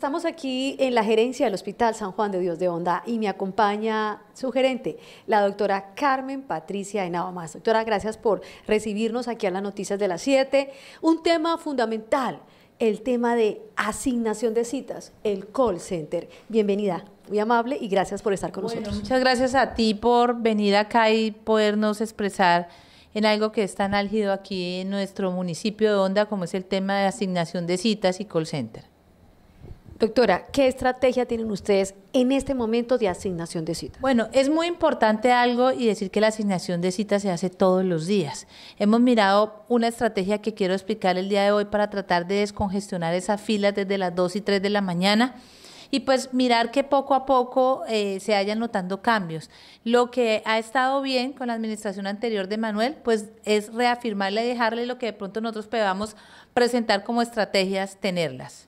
Estamos aquí en la gerencia del Hospital San Juan de Dios de Onda y me acompaña su gerente, la doctora Carmen Patricia Henao Más. Doctora, gracias por recibirnos aquí a las noticias de las 7. Un tema fundamental, el tema de asignación de citas, el call center. Bienvenida, muy amable y gracias por estar con nosotros. Muchas gracias a ti por venir acá y podernos expresar en algo que es tan álgido aquí en nuestro municipio de Onda como es el tema de asignación de citas y call center. Doctora, ¿qué estrategia tienen ustedes en este momento de asignación de citas? Bueno, es muy importante algo y decir que la asignación de citas se hace todos los días. Hemos mirado una estrategia que quiero explicar el día de hoy para tratar de descongestionar esa fila desde las 2 y 3 de la mañana y pues mirar que poco a poco eh, se hayan notando cambios. Lo que ha estado bien con la administración anterior de Manuel, pues es reafirmarle y dejarle lo que de pronto nosotros podamos presentar como estrategias, tenerlas.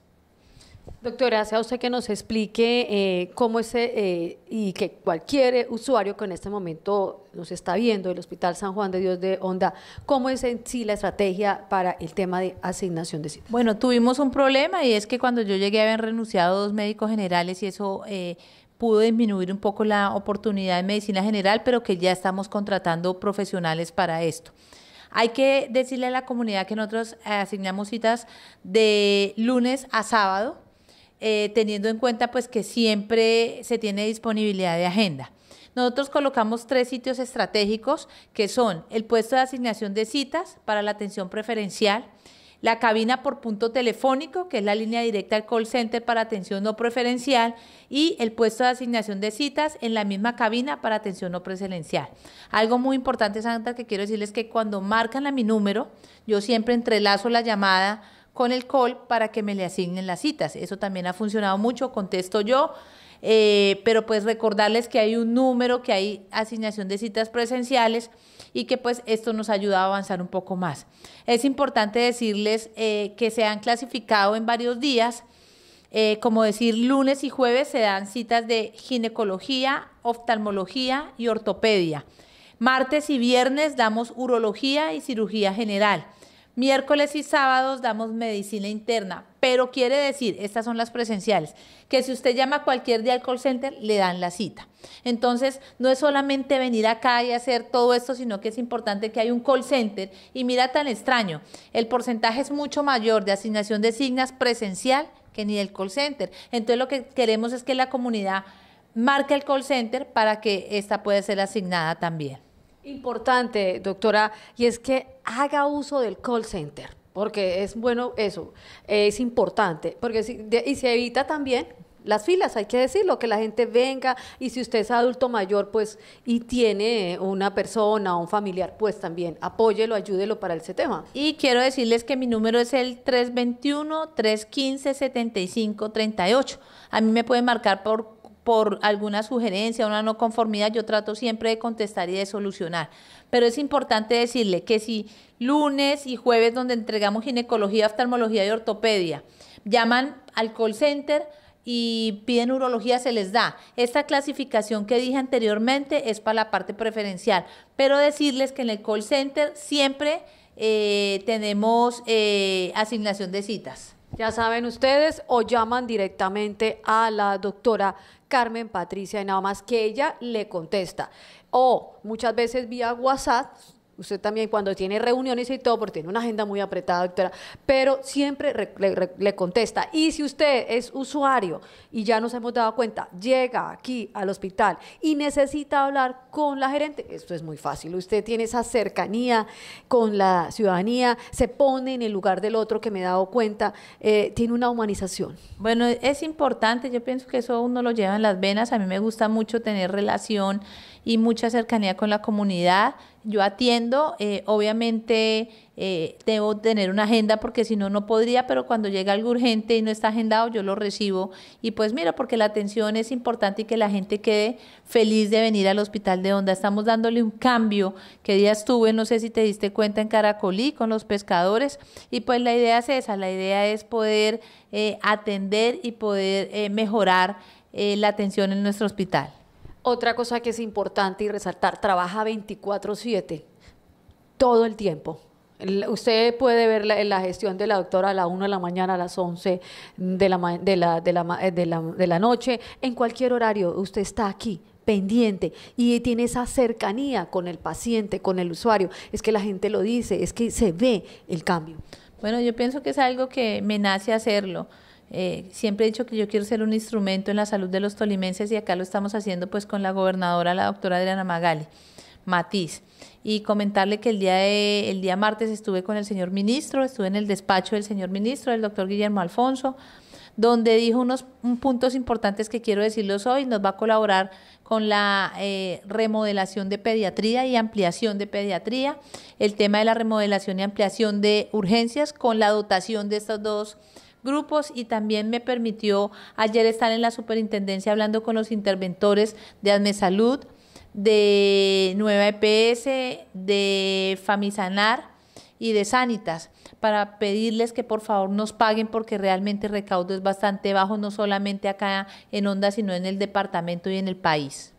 Doctora, hace usted que nos explique eh, cómo es, eh, y que cualquier usuario que en este momento nos está viendo del Hospital San Juan de Dios de Honda, cómo es en sí la estrategia para el tema de asignación de citas. Bueno, tuvimos un problema y es que cuando yo llegué habían renunciado dos médicos generales y eso eh, pudo disminuir un poco la oportunidad de medicina general, pero que ya estamos contratando profesionales para esto. Hay que decirle a la comunidad que nosotros asignamos citas de lunes a sábado eh, teniendo en cuenta pues que siempre se tiene disponibilidad de agenda. Nosotros colocamos tres sitios estratégicos que son el puesto de asignación de citas para la atención preferencial, la cabina por punto telefónico, que es la línea directa al call center para atención no preferencial, y el puesto de asignación de citas en la misma cabina para atención no preferencial. Algo muy importante, Santa, que quiero decirles que cuando marcan a mi número, yo siempre entrelazo la llamada con el call para que me le asignen las citas. Eso también ha funcionado mucho, contesto yo. Eh, pero pues recordarles que hay un número, que hay asignación de citas presenciales y que pues esto nos ayuda a avanzar un poco más. Es importante decirles eh, que se han clasificado en varios días, eh, como decir lunes y jueves se dan citas de ginecología, oftalmología y ortopedia. Martes y viernes damos urología y cirugía general. Miércoles y sábados damos medicina interna, pero quiere decir, estas son las presenciales, que si usted llama a cualquier día al call center, le dan la cita. Entonces, no es solamente venir acá y hacer todo esto, sino que es importante que hay un call center. Y mira tan extraño, el porcentaje es mucho mayor de asignación de signas presencial que ni del call center. Entonces, lo que queremos es que la comunidad marque el call center para que esta pueda ser asignada también importante, doctora, y es que haga uso del call center, porque es bueno eso, es importante, porque y se evita también las filas, hay que decirlo, que la gente venga y si usted es adulto mayor, pues y tiene una persona o un familiar, pues también apóyelo, ayúdelo para ese tema. Y quiero decirles que mi número es el 321 315 7538. A mí me pueden marcar por por alguna sugerencia, una no conformidad, yo trato siempre de contestar y de solucionar. Pero es importante decirle que si lunes y jueves, donde entregamos ginecología, oftalmología y ortopedia, llaman al call center y piden urología, se les da. Esta clasificación que dije anteriormente es para la parte preferencial, pero decirles que en el call center siempre eh, tenemos eh, asignación de citas. Ya saben ustedes, o llaman directamente a la doctora Carmen Patricia y nada más que ella le contesta. O muchas veces vía WhatsApp Usted también cuando tiene reuniones y todo, porque tiene una agenda muy apretada, doctora, pero siempre le, contesta. Y si usted es usuario y ya nos hemos dado cuenta, llega aquí al hospital y necesita hablar con la gerente, esto es muy fácil. Usted tiene esa cercanía con la ciudadanía, se pone en el lugar del otro que me he dado cuenta, eh, tiene una humanización. Bueno, es importante, yo pienso que eso uno lo lleva en las venas. A mí me gusta mucho tener relación y mucha cercanía con la comunidad yo atiendo, eh, obviamente eh, debo tener una agenda porque si no, no podría, pero cuando llega algo urgente y no está agendado, yo lo recibo. Y pues mira, porque la atención es importante y que la gente quede feliz de venir al hospital de onda. Estamos dándole un cambio que días estuve, no sé si te diste cuenta, en Caracolí con los pescadores. Y pues la idea es esa, la idea es poder eh, atender y poder mejorar la atención en nuestro hospital. Otra cosa que es importante y resaltar, trabaja 24/7, todo el tiempo. Usted puede ver la, gestión de la doctora a las 1 de la mañana, a las 11 eh, de la, de la noche, en cualquier horario, usted está aquí pendiente y tiene esa cercanía con el paciente, con el usuario. Es que la gente lo dice, es que se ve el cambio. Bueno, yo pienso que es algo que me nace hacerlo. Eh, siempre he dicho que yo quiero ser un instrumento en la salud de los tolimenses y acá lo estamos haciendo pues con la gobernadora, la doctora Adriana Magali. Matiz. Y comentarle que el día, el día martes estuve con el señor ministro, estuve en el despacho del señor ministro, el doctor Guillermo Alfonso, donde dijo unos puntos importantes que quiero decirles hoy. Nos va a colaborar con la eh, remodelación de pediatría y ampliación de pediatría, el tema de la remodelación y ampliación de urgencias con la dotación de estos dos grupos y también me permitió ayer estar en la superintendencia hablando con los interventores de ADME Salud, de Nueva EPS, de Famisanar y de Sanitas para pedirles que por favor nos paguen porque realmente el recaudo es bastante bajo, no solamente acá en Onda, sino en el departamento y en el país.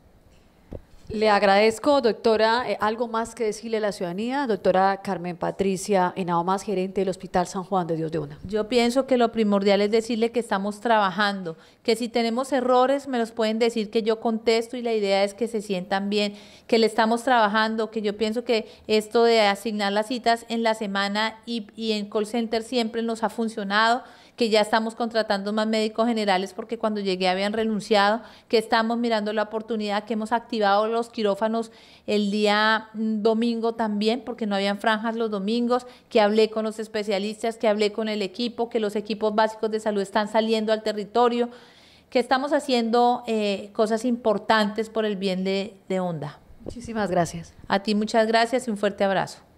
Le agradezco, doctora. Eh, ¿Algo más que decirle a la ciudadanía? Doctora Carmen Patricia Más, gerente del Hospital San Juan de Dios de Una. Yo pienso que lo primordial es decirle que estamos trabajando, que si tenemos errores me los pueden decir que yo contesto y la idea es que se sientan bien, que le estamos trabajando, que yo pienso que esto de asignar las citas en la semana y, y en call center siempre nos ha funcionado que ya estamos contratando más médicos generales porque cuando llegué habían renunciado, que estamos mirando la oportunidad, que hemos activado los quirófanos el día mm, domingo también, porque no habían franjas los domingos, que hablé con los especialistas, que hablé con el equipo, que los equipos básicos de salud están saliendo al territorio, que estamos haciendo eh, cosas importantes por el bien de, de Onda. Muchísimas gracias. A ti muchas gracias y un fuerte abrazo.